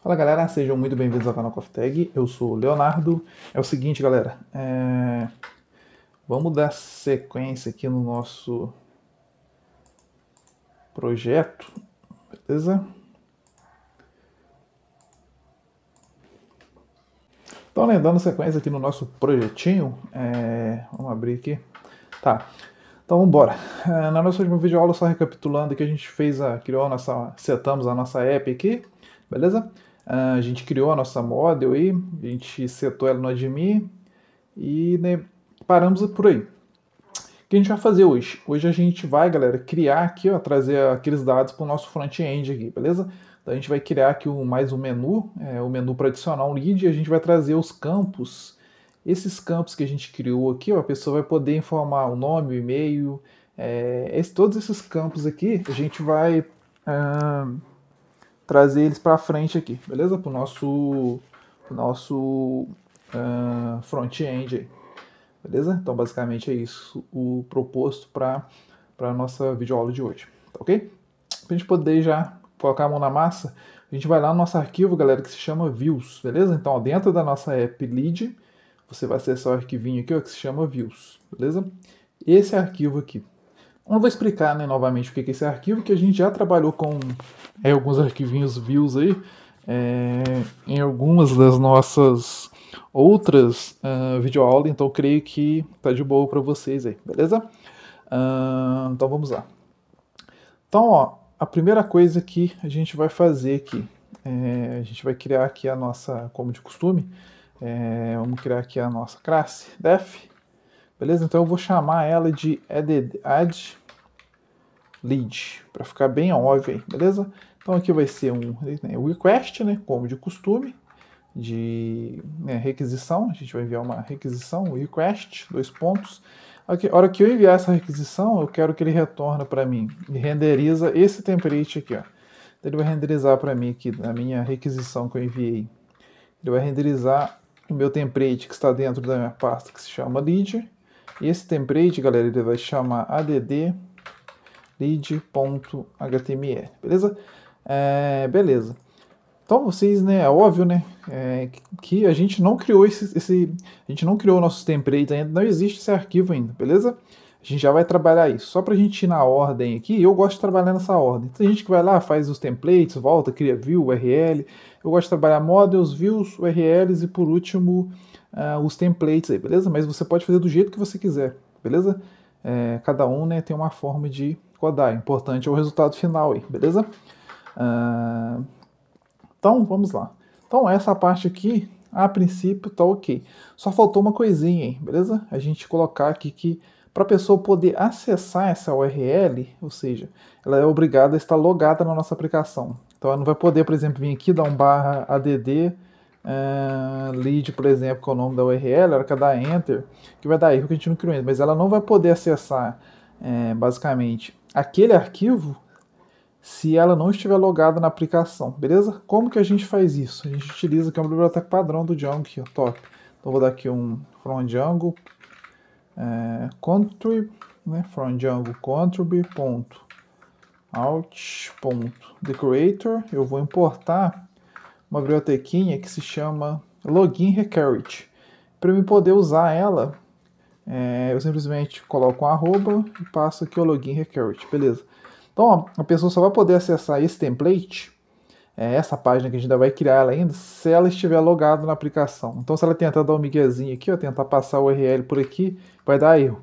Fala galera, sejam muito bem-vindos ao canal Coffee Tag. eu sou o Leonardo. É o seguinte, galera, é... vamos dar sequência aqui no nosso projeto, beleza? Então, né, dando sequência aqui no nosso projetinho, é... vamos abrir aqui, tá. Então, bora. É, na nossa última videoaula, só recapitulando que a gente fez a, criou a nossa, setamos a nossa app aqui, beleza? Ah, a gente criou a nossa model aí, a gente setou ela no Admin e né, paramos por aí. O que a gente vai fazer hoje? Hoje a gente vai, galera, criar aqui, ó, trazer aqueles dados para o nosso front-end aqui, beleza? Então a gente vai criar aqui um, mais um menu, é, o menu para adicionar um lead, e a gente vai trazer os campos. Esses campos que a gente criou aqui, ó, a pessoa vai poder informar o nome, o e-mail, é, esse, todos esses campos aqui, a gente vai... Uh, trazer eles para frente aqui, beleza? Para o nosso, nosso uh, front-end, beleza? Então, basicamente é isso o proposto para a nossa videoaula de hoje, tá ok? Para a gente poder já colocar a mão na massa, a gente vai lá no nosso arquivo, galera, que se chama views, beleza? Então, ó, dentro da nossa app lead, você vai acessar o arquivinho aqui, ó, que se chama views, beleza? Esse arquivo aqui, eu vou explicar né, novamente o que é esse arquivo, que a gente já trabalhou com é, alguns arquivinhos views aí, é, em algumas das nossas outras uh, videoaulas, então creio que tá de boa para vocês aí, beleza? Uh, então vamos lá. Então, ó, a primeira coisa que a gente vai fazer aqui, é, a gente vai criar aqui a nossa, como de costume, é, vamos criar aqui a nossa classe def, Beleza? Então eu vou chamar ela de add, add lead, para ficar bem óbvio aí, beleza? Então aqui vai ser um né, request, né, como de costume, de né, requisição, a gente vai enviar uma requisição, um request, dois pontos. Aqui, a hora que eu enviar essa requisição, eu quero que ele retorne para mim e renderiza esse template aqui, ó. Ele vai renderizar para mim aqui, na minha requisição que eu enviei. Ele vai renderizar o meu template que está dentro da minha pasta que se chama lead, esse template, galera, ele vai chamar add lead.html, beleza? É, beleza. Então vocês, né, é óbvio, né, é, que a gente não criou esse, esse, a gente não criou o nosso template ainda, não existe esse arquivo ainda, beleza? A gente já vai trabalhar isso. Só para a gente ir na ordem aqui, eu gosto de trabalhar nessa ordem. Tem gente que vai lá, faz os templates, volta, cria view, URL. Eu gosto de trabalhar models, views, URLs e por último uh, os templates aí, beleza? Mas você pode fazer do jeito que você quiser, beleza? É, cada um né, tem uma forma de codar, importante é o resultado final aí, beleza? Uh, então, vamos lá. Então, essa parte aqui, a princípio, tá ok. Só faltou uma coisinha aí, beleza? A gente colocar aqui que para a pessoa poder acessar essa URL, ou seja, ela é obrigada a estar logada na nossa aplicação. Então ela não vai poder, por exemplo, vir aqui, dar um barra add, uh, ah, lead, por exemplo, que é o nome da URL, ela quer é dar enter, que vai dar erro que a gente não criou ainda, mas ela não vai poder acessar, é, basicamente, aquele arquivo se ela não estiver logada na aplicação, beleza? Como que a gente faz isso? A gente utiliza aqui é uma biblioteca padrão do Django aqui, top. Então vou dar aqui um from Django é, né, from Django contrib eu vou importar uma bibliotequinha que se chama Login Recarit. Para eu poder usar ela, é, eu simplesmente coloco um arroba e passo aqui o login recarit, beleza. Então ó, a pessoa só vai poder acessar esse template, é, essa página que a gente ainda vai criar ela ainda, se ela estiver logada na aplicação. Então se ela tentar dar um miguezinho aqui, ó, tentar passar o URL por aqui, vai dar erro.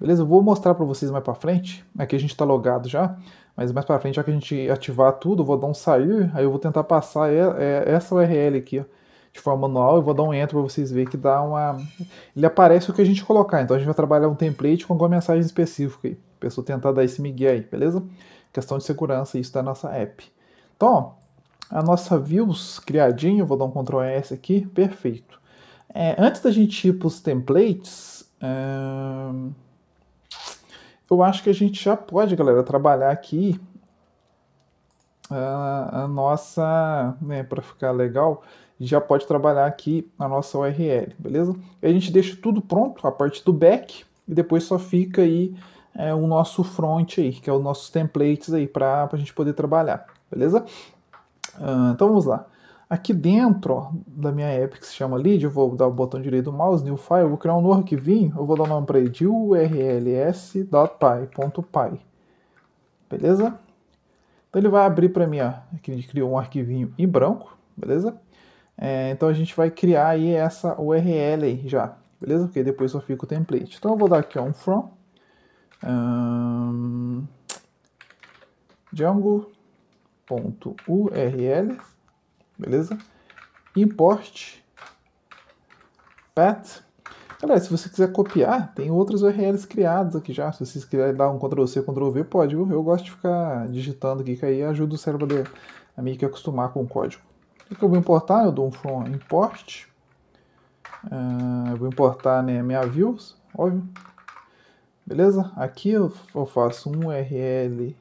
Beleza, eu vou mostrar para vocês mais para frente, aqui a gente está logado já, mas mais para frente, já que a gente ativar tudo, vou dar um sair, aí eu vou tentar passar é, essa URL aqui, ó, de forma manual, eu vou dar um enter para vocês verem que dá uma... Ele aparece o que a gente colocar, então a gente vai trabalhar um template com alguma mensagem específica aí. pessoa tentar dar esse migué aí, beleza? Questão de segurança, isso da nossa app. Então, ó, a nossa views criadinha, vou dar um Ctrl S aqui, perfeito. É, antes da gente ir para os templates... É, eu acho que a gente já pode, galera, trabalhar aqui a, ah, a nossa, né, para ficar legal, já pode trabalhar aqui a nossa URL, beleza? E a gente deixa tudo pronto, a parte do back, e depois só fica aí é, o nosso front aí, que é os nossos templates aí para a gente poder trabalhar, beleza? Uh, então vamos lá. Aqui dentro ó, da minha app que se chama Lead, eu vou dar o botão direito do mouse, New File, eu vou criar um novo arquivinho, eu vou dar o nome para ele de urls.py.py. Beleza? Então ele vai abrir para mim, ó, aqui a gente criou um arquivinho em branco, beleza? É, então a gente vai criar aí essa URL aí já, beleza? Porque depois só fica o template. Então eu vou dar aqui ó, um from um, django.url beleza? Import path. Galera, se você quiser copiar, tem outras URLs criadas aqui já. Se vocês quiserem dar um Ctrl+C, Ctrl+V, pode. Eu, eu gosto de ficar digitando aqui, que aí ajuda o cérebro a, a meio que acostumar com o código. O que eu vou importar? Eu dou um from import. Uh, eu vou importar né, minha views, óbvio. Beleza? Aqui eu, eu faço um URL,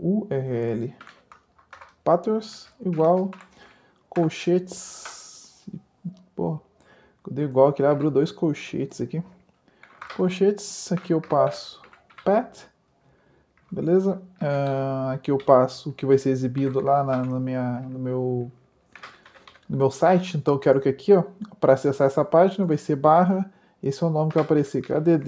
URL patterns igual colchetes. Pô, eu dei igual que ele abriu dois colchetes aqui. Colchetes, aqui eu passo pet, beleza? Uh, aqui eu passo o que vai ser exibido lá na, na, minha, no, meu, no meu site. Então eu quero que aqui, ó, para acessar essa página, vai ser barra. Esse é o nome que vai aparecer aqui, é add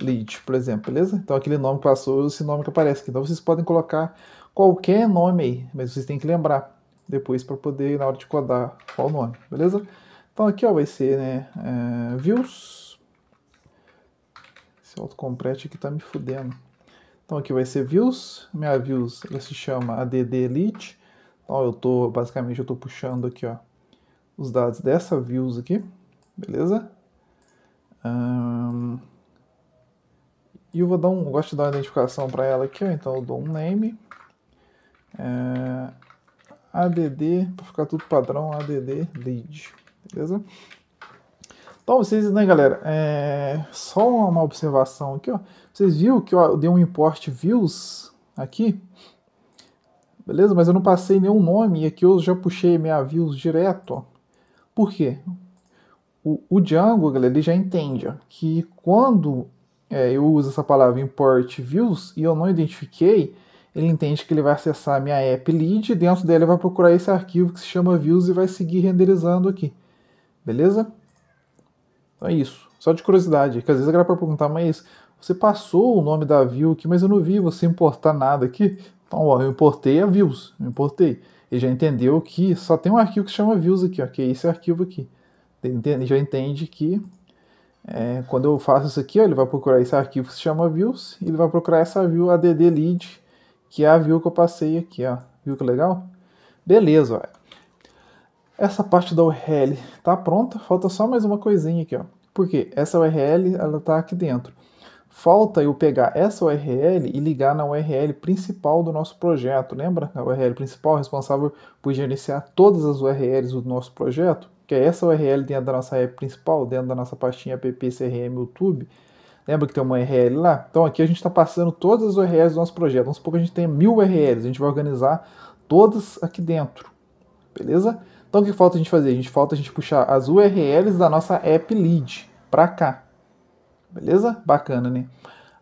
lead, por exemplo, beleza? Então aquele nome que passou, esse nome que aparece aqui. Então vocês podem colocar qualquer nome aí, mas vocês têm que lembrar depois para poder, na hora de codar, qual o nome, beleza? Então aqui ó, vai ser né, é, views. Esse autocomplete aqui tá me fudendo. Então aqui vai ser views. Minha views ela se chama add elite. Então eu tô, basicamente, eu tô puxando aqui ó, os dados dessa views aqui, beleza? Um, e eu vou dar um, gosto de dar uma identificação para ela aqui, ó, então eu dou um name é, add, para ficar tudo padrão, add lead, beleza? Então, vocês, né, galera, é, só uma observação aqui, ó. Vocês viram que eu dei um import views aqui, beleza? Mas eu não passei nenhum nome e aqui eu já puxei minha views direto, ó. Por quê? O, o Django, galera, ele já entende ó, que quando é, eu uso essa palavra import views e eu não identifiquei, ele entende que ele vai acessar a minha app lead e dentro dela vai procurar esse arquivo que se chama views e vai seguir renderizando aqui. Beleza? Então é isso. Só de curiosidade, que às vezes a galera pode perguntar, mas você passou o nome da view aqui, mas eu não vi você importar nada aqui. Então, ó, eu importei a views, eu importei. Ele já entendeu que só tem um arquivo que se chama views aqui, ó, que é esse arquivo aqui. Ele já entende que é, quando eu faço isso aqui, ó, ele vai procurar esse arquivo que se chama views, e ele vai procurar essa view add lead, que é a view que eu passei aqui, ó. Viu que legal? Beleza, ó. Essa parte da URL tá pronta, falta só mais uma coisinha aqui, ó. Porque essa URL, ela tá aqui dentro. Falta eu pegar essa URL e ligar na URL principal do nosso projeto, lembra? A URL principal responsável por gerenciar todas as URLs do nosso projeto, que é essa URL dentro da nossa app principal, dentro da nossa pastinha app, CRM, YouTube, Lembra que tem uma URL lá? Então aqui a gente está passando todas as URLs do nosso projeto. Vamos supor que a gente tenha mil URLs, a gente vai organizar todas aqui dentro. Beleza? Então o que falta a gente fazer? A gente falta a gente puxar as URLs da nossa app lead para cá. Beleza? Bacana, né?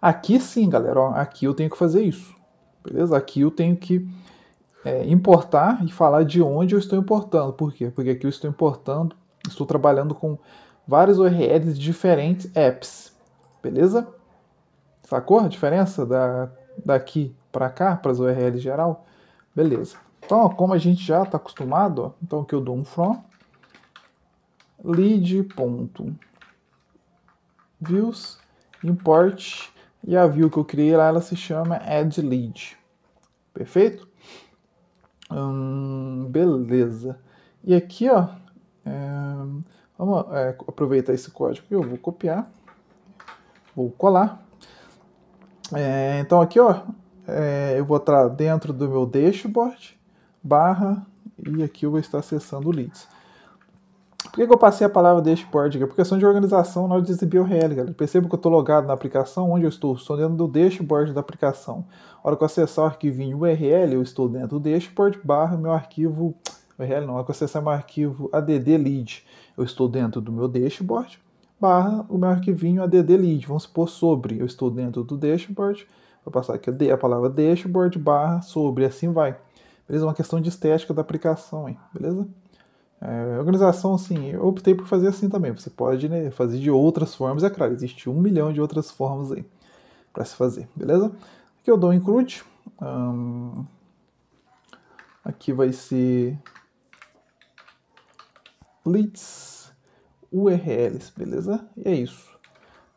Aqui sim, galera, ó, aqui eu tenho que fazer isso. Beleza? Aqui eu tenho que é, importar e falar de onde eu estou importando. Por quê? Porque aqui eu estou importando, estou trabalhando com várias URLs de diferentes apps. Beleza? Sacou a diferença da, daqui para cá, para as URLs geral? Beleza. Então, ó, como a gente já está acostumado, ó, então aqui eu dou um from lead.views import e a view que eu criei lá ela se chama add lead. Perfeito? Hum, beleza. E aqui, ó, é, vamos é, aproveitar esse código que eu vou copiar Vou colar. É, então aqui, ó, é, eu vou entrar dentro do meu dashboard, barra, e aqui eu vou estar acessando o leads. Por que, que eu passei a palavra dashboard aqui? Porque questão de organização na hora de o galera. Perceba que eu estou logado na aplicação, onde eu estou? Estou dentro do dashboard da aplicação. A hora que eu acessar o arquivinho URL, eu estou dentro do dashboard, barra, meu arquivo... URL não, a hora que eu acessar meu arquivo add lead, eu estou dentro do meu dashboard barra o meu arquivinho add lead, vamos supor sobre, eu estou dentro do dashboard, vou passar aqui a palavra dashboard barra sobre, assim vai. Beleza? Uma questão de estética da aplicação, hein? beleza? É, organização, assim, eu optei por fazer assim também. Você pode né, fazer de outras formas, é claro, existe um milhão de outras formas aí para se fazer, beleza? Aqui eu dou um include. Hum, aqui vai ser leads URLs, beleza? E é isso.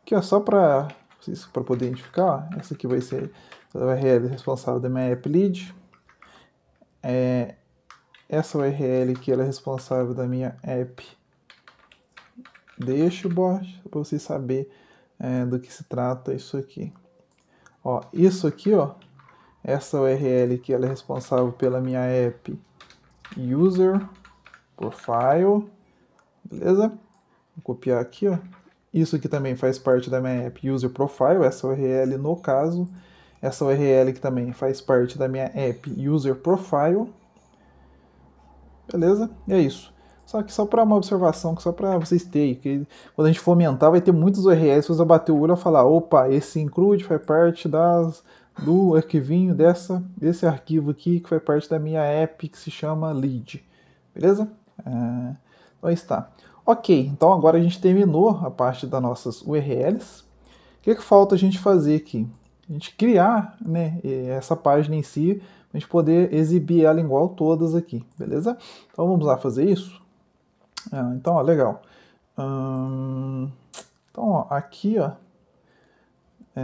Aqui, ó, só para vocês para poder identificar, ó, essa aqui vai ser a URL responsável da minha app lead. É, essa URL aqui ela é responsável da minha app dashboard, para vocês saber é, do que se trata isso aqui. Ó, isso aqui, ó, essa URL aqui ela é responsável pela minha app user profile, beleza? Vou copiar aqui, ó. Isso aqui também faz parte da minha app User Profile, essa URL no caso. Essa URL que também faz parte da minha app User Profile. Beleza? E é isso. Só que só para uma observação, que só para vocês terem, que quando a gente fomentar vai ter muitas URLs, vocês vai bater o olho e falar, opa, esse include faz parte das, do arquivinho dessa, desse arquivo aqui, que faz parte da minha app que se chama lead. Beleza? É, então está. Ok, então agora a gente terminou a parte das nossas URLs. O que, é que falta a gente fazer aqui? A gente criar né, essa página em si, a gente poder exibir ela igual todas aqui, beleza? Então vamos lá fazer isso? Ah, então, ó, legal. Hum, então, ó, aqui, ó, é,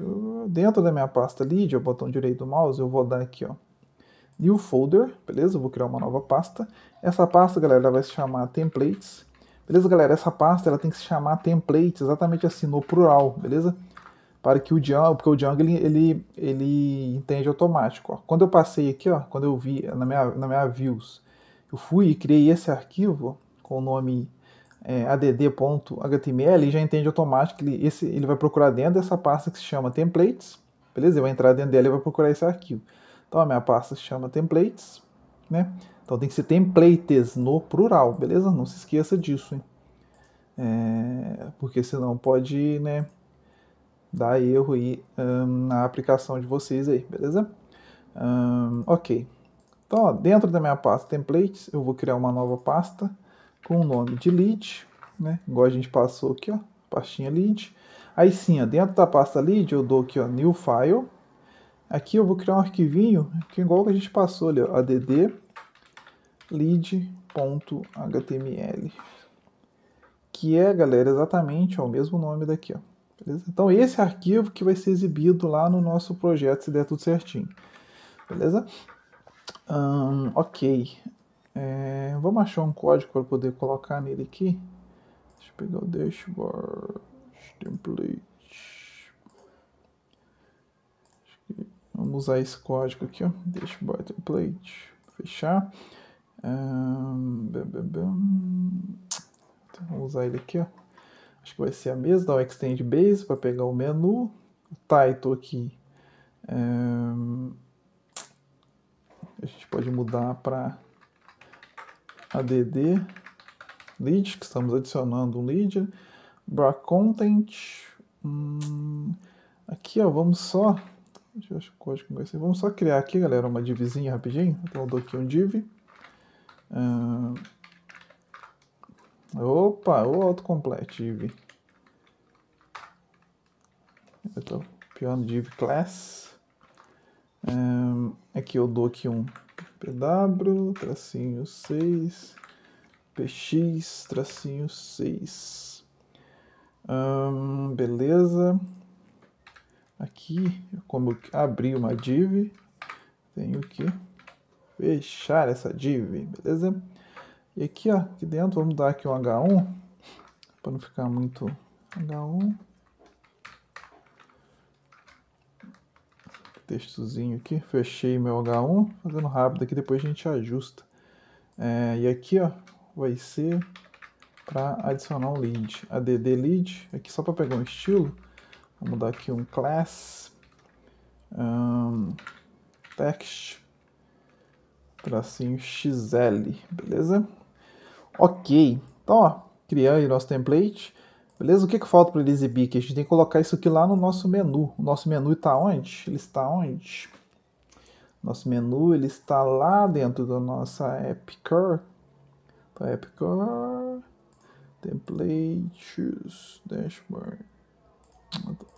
eu, dentro da minha pasta lead, o botão direito do mouse, eu vou dar aqui, ó, New folder, beleza? Eu vou criar uma nova pasta. Essa pasta, galera, vai se chamar templates. Beleza, galera? Essa pasta ela tem que se chamar templates, exatamente assim, no plural, beleza? Para que o Django, porque o Django ele, ele, ele entende automático. Ó. Quando eu passei aqui, ó, quando eu vi na minha, na minha views, eu fui e criei esse arquivo com o nome é, add.html e já entende automático. Ele, esse, ele vai procurar dentro dessa pasta que se chama templates, beleza? Ele vai entrar dentro dela e vai procurar esse arquivo. Então a minha pasta se chama templates, né? Então tem que ser templates no plural, beleza? Não se esqueça disso, hein? É, porque senão pode, né, dar erro aí hum, na aplicação de vocês aí, beleza? Hum, ok. Então, ó, dentro da minha pasta templates, eu vou criar uma nova pasta com o nome de lead, né? Igual a gente passou aqui, ó, pastinha lead. Aí sim, ó, dentro da pasta lead, eu dou aqui, ó, new file, Aqui eu vou criar um arquivinho que é igual que a gente passou ali, ó, add lead.html, que é, galera, exatamente ó, o mesmo nome daqui, ó. Beleza? Então esse arquivo que vai ser exibido lá no nosso projeto, se der tudo certinho, beleza? Um, ok, é, vamos achar um código para poder colocar nele aqui. Deixa eu pegar o dashboard template. Vamos usar esse código aqui, ó. Deixa o template Fechar. Um, Então, vamos usar ele aqui, ó. Acho que vai ser a mesma. Dá o extend base para pegar o menu. O title aqui. Um, a gente pode mudar para add lead, que estamos adicionando um lead. Bra content. Hum, aqui, ó, vamos só Deixa eu achar o código que Vamos só criar aqui, galera, uma divzinha rapidinho. Então eu dou aqui um div. Ah, opa, o autocomplete div. Eu estou piando div class. Ah, aqui eu dou aqui um pw, tracinho 6, px, tracinho 6. Ah, beleza aqui, como eu abri uma div, tenho que fechar essa div, beleza? E aqui, ó, aqui dentro, vamos dar aqui um H1, para não ficar muito H1. Textozinho aqui, fechei meu H1, fazendo rápido aqui, depois a gente ajusta. É, e aqui, ó, vai ser para adicionar um lead, add lead, aqui só para pegar um estilo, Vamos dar aqui um class, um, text, tracinho xl, beleza? Ok, então ó, criar aí nosso template, beleza? O que, que falta para ele exibir aqui? A gente tem que colocar isso aqui lá no nosso menu. O nosso menu está onde? Ele está onde? Nosso menu ele está lá dentro da nossa AppCore. Então, tá, AppCore, templates, dashboard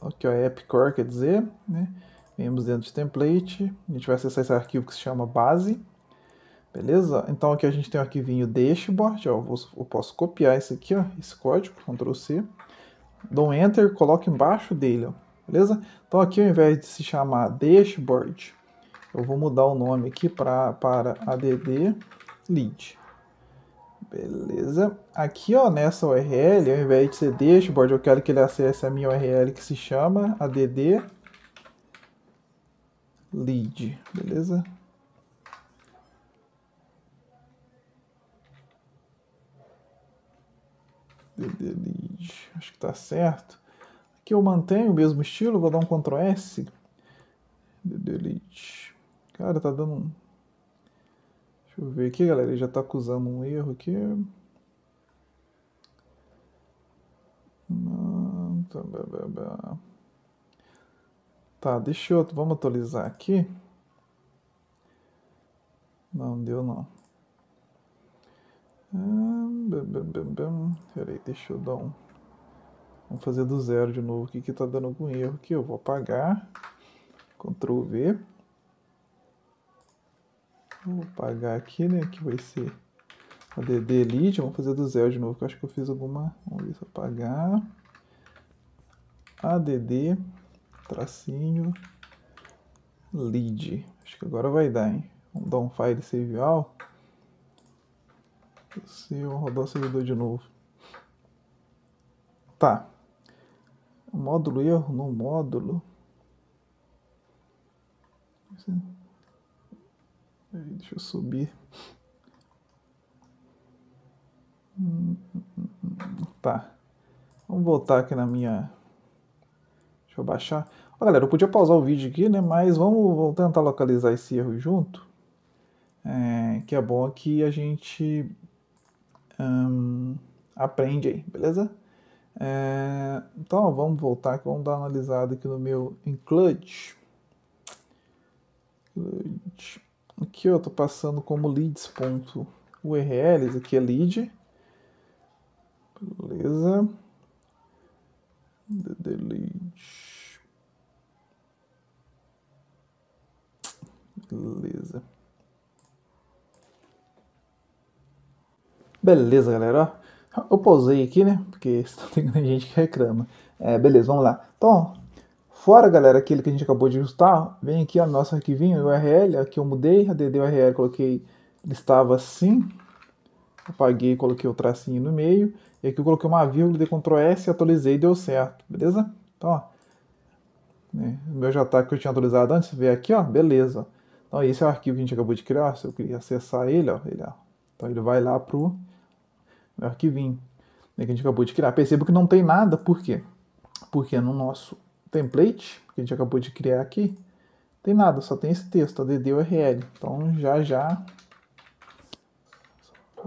aqui ó, appcore quer dizer, né? Vemos dentro de template, a gente vai acessar esse arquivo que se chama base, beleza? Então aqui a gente tem o arquivinho dashboard, ó, eu, vou, eu posso copiar esse aqui, ó, esse código, Ctrl C, dou um Enter, coloco embaixo dele, ó, beleza? Então aqui ao invés de se chamar dashboard, eu vou mudar o nome aqui pra, para add lead, Beleza. Aqui, ó, nessa URL, ao invés de ser dashboard, eu quero que ele acesse a minha URL que se chama add lead, beleza? add lead, acho que tá certo. Aqui eu mantenho o mesmo estilo, vou dar um Ctrl S. add lead. Cara, tá dando um Deixa eu ver aqui, galera. Ele já está acusando um erro aqui. Tá, tá, deixa eu... Vamos atualizar aqui. Não, deu não. Ah, Peraí, deixa eu dar um... Vamos fazer do zero de novo aqui, que tá dando algum erro aqui. Eu vou apagar. Ctrl V. Vou apagar aqui, né? Que vai ser o DD Elite. Vamos fazer do zero de novo, que eu acho que eu fiz alguma... Vamos ver se eu pagar. ADD, tracinho, lead. Acho que agora vai dar, hein? Vamos dar um file save all. Se eu rodar o servidor de novo. Tá. Módulo erro no módulo. Deixa eu subir. Tá. Vamos voltar aqui na minha... Deixa eu baixar. Ó, galera, eu podia pausar o vídeo aqui, né? Mas vamos, vamos tentar localizar esse erro junto. É, que é bom que a gente aprende aí, beleza? É, então, ó, vamos voltar aqui. Vamos dar uma analisada aqui no meu include. Aqui eu tô tá passando como leads.urls, aqui é lead. Beleza. Delete. Beleza. Beleza, galera. Eu pausei aqui, né? Porque tem gente que reclama. É, beleza, vamos lá. Então, Fora, galera, aquele que a gente acabou de ajustar, vem aqui a nosso arquivinho URL, aqui eu mudei, add URL, coloquei, estava assim, apaguei, coloquei o tracinho no meio, e aqui eu coloquei uma vírgula, dei Ctrl S, atualizei e deu certo, beleza? Então, ó, né, o meu já tá que eu tinha atualizado antes, vê aqui, ó, beleza. Então esse é o arquivo que a gente acabou de criar, se eu queria acessar ele, ó, ele, ó, então ele vai lá pro meu arquivinho né, que a gente acabou de criar. Perceba que não tem nada, por quê? Porque no nosso template que a gente acabou de criar aqui, tem nada, só tem esse texto, add URL. Então já já,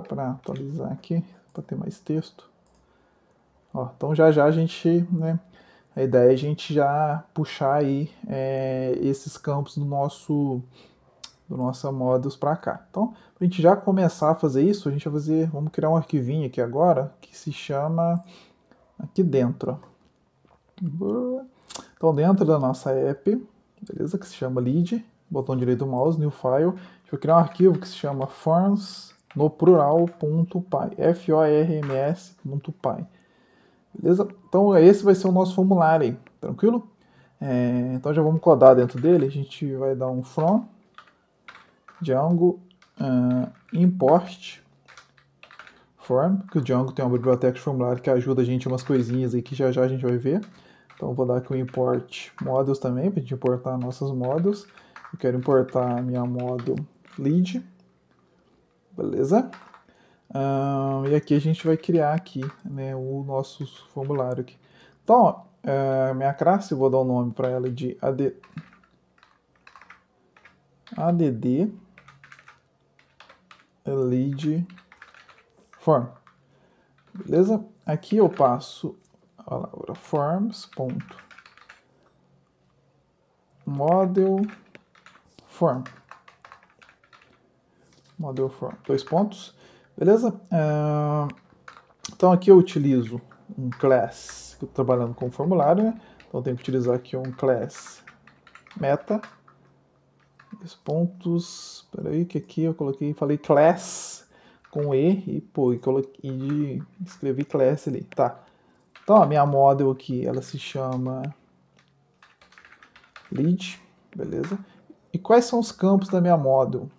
para atualizar aqui, para ter mais texto. Ó, então já já a gente, né, a ideia é a gente já puxar aí é, esses campos do nosso do nossa models para cá. Então, a gente já começar a fazer isso, a gente vai fazer, vamos criar um arquivinho aqui agora que se chama aqui dentro. Ó então, dentro da nossa app, beleza, que se chama Lead, botão direito do mouse, New File, vou criar um arquivo que se chama forms no plural.py, f-o-r-m-s.py. Beleza? Então, esse vai ser o nosso formulário aí, tranquilo? É, então, já vamos codar dentro dele, a gente vai dar um from Django uh, import form, que o Django tem uma biblioteca de formulário que ajuda a gente umas coisinhas aí que já já a gente vai ver. Então vou dar aqui o import models também, para a gente importar nossas models. Eu quero importar a minha model lead. Beleza? e aqui a gente vai criar aqui né, o nosso formulário aqui. Então, ó, é, minha classe, vou dar o um nome para ela de AD, ADD lead form. Beleza? Aqui eu passo palavra forms ponto model form model form dois pontos beleza uh, então aqui eu utilizo um class que eu trabalhando com formulário né? então eu tenho que utilizar aqui um class meta dois pontos peraí que aqui eu coloquei falei class com e e pô e coloquei e escrevi class ali tá então, a minha model aqui, ela se chama lead, beleza? E quais são os campos da minha model?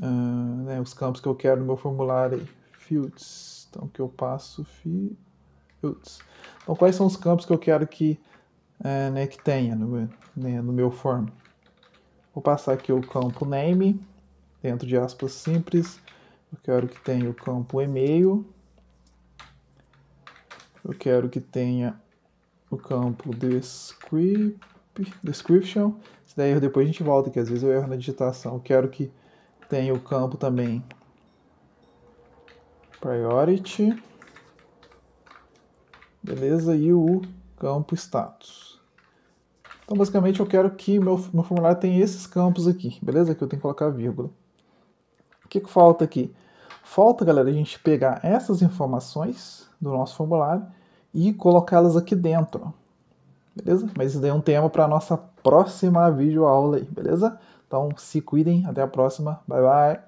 Uh, né, os campos que eu quero no meu formulário aí. Fields, então que eu passo fields. Então quais são os campos que eu quero que, é, né, que tenha no, né, no meu form? Vou passar aqui o campo name, dentro de aspas simples. Eu quero que tenha o campo e-mail, eu quero que tenha o campo descript, description. der erro depois a gente volta, que às vezes eu erro na digitação. Eu quero que tenha o campo também priority. Beleza? E o campo status. Então, basicamente, eu quero que o meu, meu formulário tenha esses campos aqui, beleza? Que eu tenho que colocar vírgula. O que, que falta aqui? Falta, galera, a gente pegar essas informações do nosso formulário e colocá-las aqui dentro. Beleza? Mas isso daí é um tema para a nossa próxima videoaula aí, beleza? Então se cuidem, até a próxima. Bye bye!